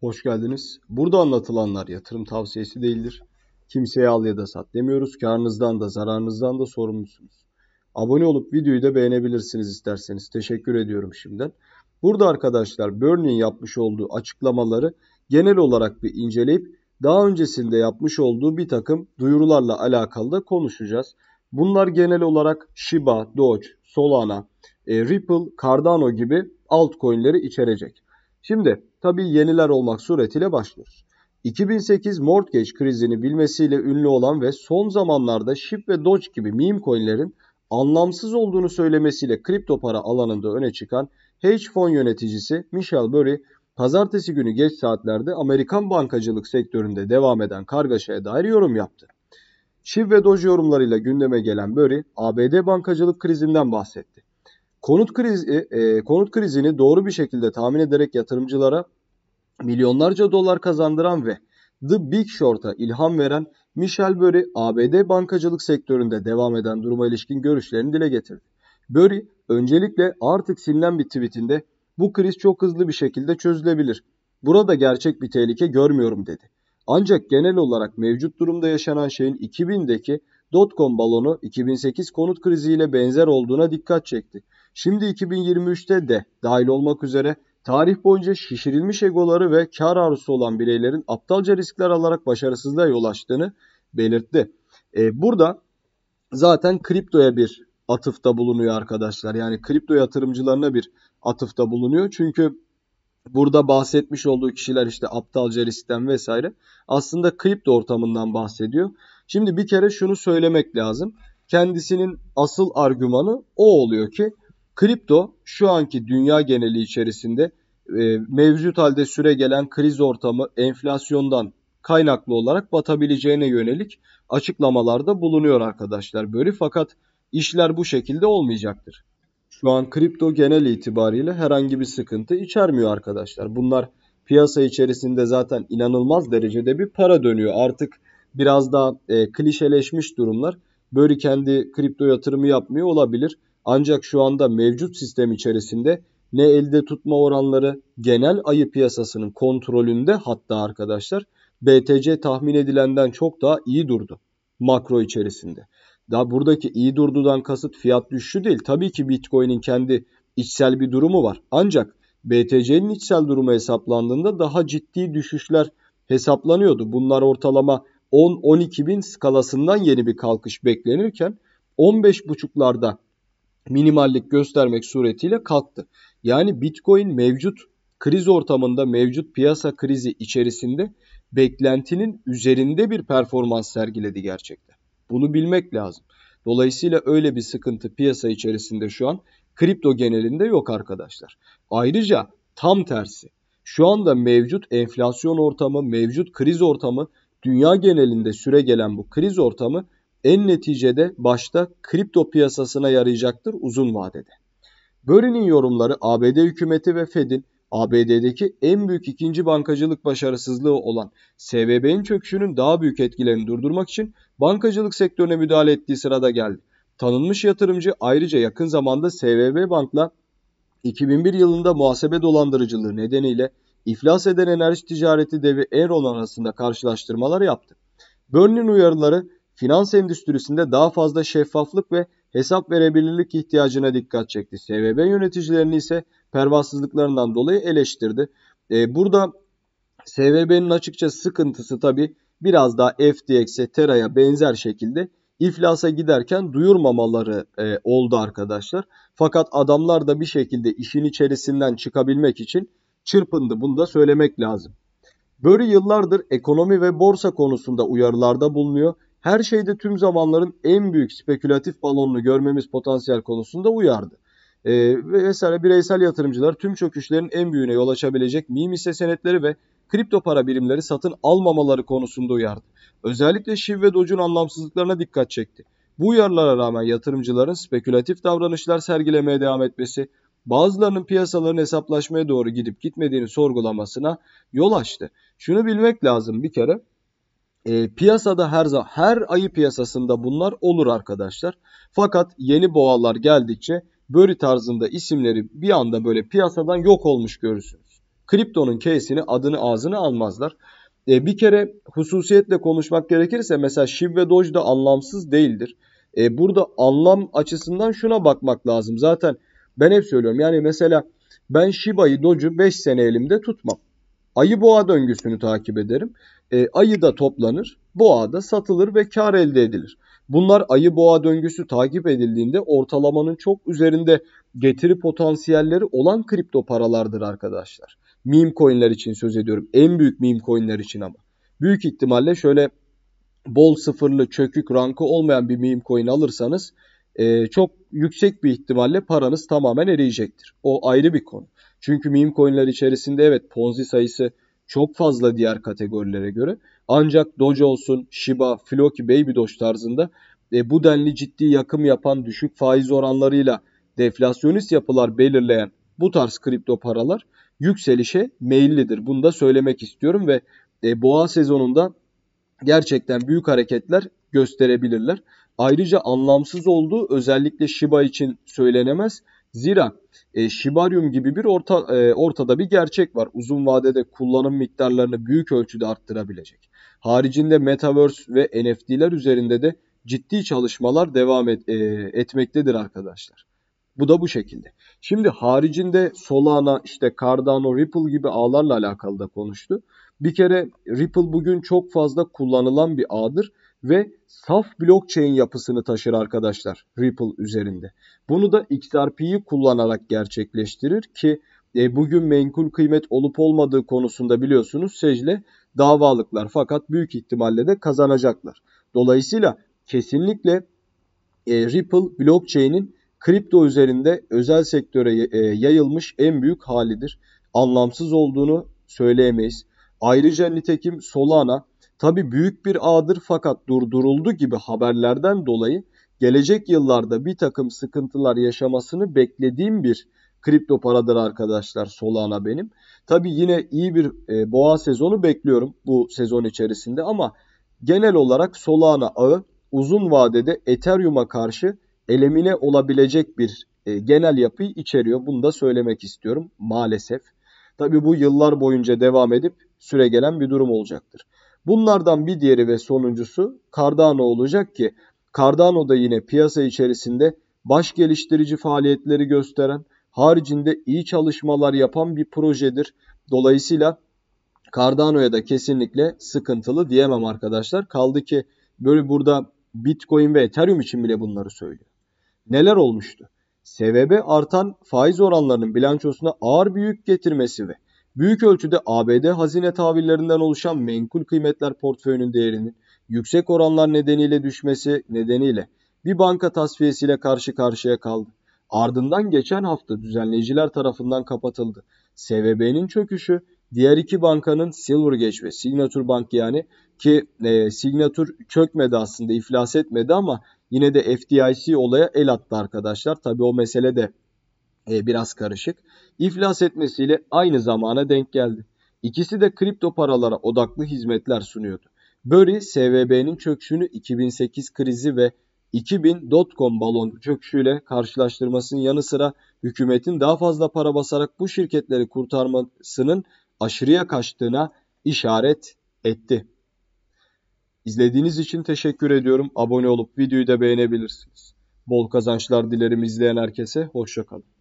Hoş geldiniz. Burada anlatılanlar yatırım tavsiyesi değildir. Kimseye al ya da sat demiyoruz. Karnınızdan da zararınızdan da sorumlusunuz. Abone olup videoyu da beğenebilirsiniz isterseniz. Teşekkür ediyorum şimdiden. Burada arkadaşlar Burning yapmış olduğu açıklamaları genel olarak bir inceleyip daha öncesinde yapmış olduğu bir takım duyurularla alakalı da konuşacağız. Bunlar genel olarak Shiba, Doge, Solana, e, Ripple, Cardano gibi altcoin'leri içerecek. Şimdi tabi yeniler olmak suretiyle başlıyoruz. 2008 mortgage krizini bilmesiyle ünlü olan ve son zamanlarda SHIB ve Doge gibi meme coinlerin anlamsız olduğunu söylemesiyle kripto para alanında öne çıkan hedge fon yöneticisi Michel Burry, pazartesi günü geç saatlerde Amerikan bankacılık sektöründe devam eden kargaşaya dair yorum yaptı. SHIB ve Doge yorumlarıyla gündeme gelen Burry, ABD bankacılık krizinden bahsetti. Konut krizi e, e, konut krizini doğru bir şekilde tahmin ederek yatırımcılara milyonlarca dolar kazandıran ve The Big Short'a ilham veren Michel Burry, ABD bankacılık sektöründe devam eden duruma ilişkin görüşlerini dile getirdi. Burry, öncelikle artık silinen bir tweetinde bu kriz çok hızlı bir şekilde çözülebilir. Burada gerçek bir tehlike görmüyorum dedi. Ancak genel olarak mevcut durumda yaşanan şeyin 2000'deki dotcom balonu 2008 konut kriziyle benzer olduğuna dikkat çekti. Şimdi 2023'te de dahil olmak üzere tarih boyunca şişirilmiş egoları ve kar arzusu olan bireylerin aptalca riskler alarak başarısızlığa yol açtığını belirtti. E, burada zaten kriptoya bir atıfta bulunuyor arkadaşlar. Yani kripto yatırımcılarına bir atıfta bulunuyor. Çünkü burada bahsetmiş olduğu kişiler işte aptalca riskten vesaire aslında kripto ortamından bahsediyor. Şimdi bir kere şunu söylemek lazım. Kendisinin asıl argümanı o oluyor ki Kripto şu anki dünya geneli içerisinde e, mevcut halde süre gelen kriz ortamı enflasyondan kaynaklı olarak batabileceğine yönelik açıklamalarda bulunuyor arkadaşlar böyle fakat işler bu şekilde olmayacaktır. Şu an kripto genel itibariyle herhangi bir sıkıntı içermiyor arkadaşlar. Bunlar piyasa içerisinde zaten inanılmaz derecede bir para dönüyor. Artık biraz daha e, klişeleşmiş durumlar. Böyle kendi kripto yatırımı yapmıyor olabilir. Ancak şu anda mevcut sistem içerisinde ne elde tutma oranları genel ayı piyasasının kontrolünde hatta arkadaşlar BTC tahmin edilenden çok daha iyi durdu makro içerisinde. Daha buradaki iyi durdudan kasıt fiyat düşüşü değil. Tabii ki Bitcoin'in kendi içsel bir durumu var. Ancak BTC'nin içsel durumu hesaplandığında daha ciddi düşüşler hesaplanıyordu. Bunlar ortalama 10-12 bin skalasından yeni bir kalkış beklenirken 15.5'larda minimallik göstermek suretiyle kalktı. Yani Bitcoin mevcut kriz ortamında mevcut piyasa krizi içerisinde beklentinin üzerinde bir performans sergiledi gerçekten. Bunu bilmek lazım. Dolayısıyla öyle bir sıkıntı piyasa içerisinde şu an kripto genelinde yok arkadaşlar. Ayrıca tam tersi. Şu anda mevcut enflasyon ortamı, mevcut kriz ortamı, dünya genelinde süre gelen bu kriz ortamı en neticede başta kripto piyasasına yarayacaktır uzun vadede. Börin'in yorumları ABD hükümeti ve Fed'in ABD'deki en büyük ikinci bankacılık başarısızlığı olan SVB'nin çöküşünün daha büyük etkilerini durdurmak için bankacılık sektörüne müdahale ettiği sırada geldi. Tanınmış yatırımcı ayrıca yakın zamanda SVB Bank'la 2001 yılında muhasebe dolandırıcılığı nedeniyle iflas eden enerji ticareti devi Enron arasında karşılaştırmalar yaptı. Börn'in uyarıları finans endüstrisinde daha fazla şeffaflık ve hesap verebilirlik ihtiyacına dikkat çekti. SVB yöneticilerini ise pervasızlıklarından dolayı eleştirdi. E, burada SVB'nin açıkça sıkıntısı tabi biraz daha FTX'e, Tera'ya benzer şekilde iflasa giderken duyurmamaları e, oldu arkadaşlar. Fakat adamlar da bir şekilde işin içerisinden çıkabilmek için çırpındı. Bunu da söylemek lazım. Börü yıllardır ekonomi ve borsa konusunda uyarılarda bulunuyor her şeyde tüm zamanların en büyük spekülatif balonunu görmemiz potansiyel konusunda uyardı. Ee, ve ee, mesela bireysel yatırımcılar tüm çöküşlerin en büyüğüne yol açabilecek meme hisse senetleri ve kripto para birimleri satın almamaları konusunda uyardı. Özellikle Shiv ve Doge'un anlamsızlıklarına dikkat çekti. Bu uyarılara rağmen yatırımcıların spekülatif davranışlar sergilemeye devam etmesi, bazılarının piyasaların hesaplaşmaya doğru gidip gitmediğini sorgulamasına yol açtı. Şunu bilmek lazım bir kere, e, piyasada her her ayı piyasasında bunlar olur arkadaşlar. Fakat yeni boğalar geldikçe Böri tarzında isimleri bir anda böyle piyasadan yok olmuş görürsünüz. Kriptonun case'ini adını ağzını almazlar. E, bir kere hususiyetle konuşmak gerekirse mesela Shiv ve Doge da anlamsız değildir. E, burada anlam açısından şuna bakmak lazım. Zaten ben hep söylüyorum yani mesela ben Shiba'yı Doge'u 5 sene elimde tutmam. Ayı boğa döngüsünü takip ederim e, ayı da toplanır, boğa da satılır ve kar elde edilir. Bunlar ayı boğa döngüsü takip edildiğinde ortalamanın çok üzerinde getiri potansiyelleri olan kripto paralardır arkadaşlar. Meme coinler için söz ediyorum. En büyük meme coinler için ama. Büyük ihtimalle şöyle bol sıfırlı çökük rankı olmayan bir meme coin alırsanız e, çok yüksek bir ihtimalle paranız tamamen eriyecektir. O ayrı bir konu. Çünkü meme coinler içerisinde evet ponzi sayısı çok fazla diğer kategorilere göre. Ancak Doge olsun, Shiba, Floki, Baby Doge tarzında e, bu denli ciddi yakım yapan düşük faiz oranlarıyla deflasyonist yapılar belirleyen bu tarz kripto paralar yükselişe meyillidir. Bunu da söylemek istiyorum ve e, boğa sezonunda gerçekten büyük hareketler gösterebilirler. Ayrıca anlamsız olduğu özellikle Shiba için söylenemez. Zira e, şibaryum gibi bir orta e, ortada bir gerçek var. Uzun vadede kullanım miktarlarını büyük ölçüde arttırabilecek. Haricinde metaverse ve NFT'ler üzerinde de ciddi çalışmalar devam et, e, etmektedir arkadaşlar. Bu da bu şekilde. Şimdi haricinde Solana, işte Cardano, Ripple gibi ağlarla alakalı da konuştu. Bir kere Ripple bugün çok fazla kullanılan bir ağdır ve saf blockchain yapısını taşır arkadaşlar Ripple üzerinde. Bunu da XRP'yi kullanarak gerçekleştirir ki e, bugün menkul kıymet olup olmadığı konusunda biliyorsunuz secle davalıklar fakat büyük ihtimalle de kazanacaklar. Dolayısıyla kesinlikle e, Ripple blockchain'in kripto üzerinde özel sektöre e, yayılmış en büyük halidir. Anlamsız olduğunu söyleyemeyiz. Ayrıca nitekim Solana Tabi büyük bir ağdır fakat durduruldu gibi haberlerden dolayı gelecek yıllarda bir takım sıkıntılar yaşamasını beklediğim bir kripto paradır arkadaşlar Solana benim. Tabi yine iyi bir e, boğa sezonu bekliyorum bu sezon içerisinde ama genel olarak Solana ağı uzun vadede Ethereum'a karşı elemine olabilecek bir e, genel yapıyı içeriyor. Bunu da söylemek istiyorum maalesef. Tabi bu yıllar boyunca devam edip süre gelen bir durum olacaktır. Bunlardan bir diğeri ve sonuncusu Cardano olacak ki Cardano da yine piyasa içerisinde baş geliştirici faaliyetleri gösteren, haricinde iyi çalışmalar yapan bir projedir. Dolayısıyla Cardano'ya da kesinlikle sıkıntılı diyemem arkadaşlar. Kaldı ki böyle burada Bitcoin ve Ethereum için bile bunları söylüyor. Neler olmuştu? Sebebi artan faiz oranlarının bilançosuna ağır bir yük getirmesi ve Büyük ölçüde ABD hazine tahvillerinden oluşan menkul kıymetler portföyünün değerinin yüksek oranlar nedeniyle düşmesi nedeniyle bir banka tasfiyesiyle karşı karşıya kaldı. Ardından geçen hafta düzenleyiciler tarafından kapatıldı. SVB'nin çöküşü diğer iki bankanın Silvergate ve Signature Bank yani ki e, Signature çökmedi aslında iflas etmedi ama yine de FDIC olaya el attı arkadaşlar. Tabi o mesele de e, biraz karışık. İflas etmesiyle aynı zamana denk geldi. İkisi de kripto paralara odaklı hizmetler sunuyordu. Böri, SVB'nin çöküşünü 2008 krizi ve 2000 dotcom balon çöküşüyle karşılaştırmasının yanı sıra hükümetin daha fazla para basarak bu şirketleri kurtarmasının aşırıya kaçtığına işaret etti. İzlediğiniz için teşekkür ediyorum. Abone olup videoyu da beğenebilirsiniz. Bol kazançlar dilerim izleyen herkese. Hoşçakalın.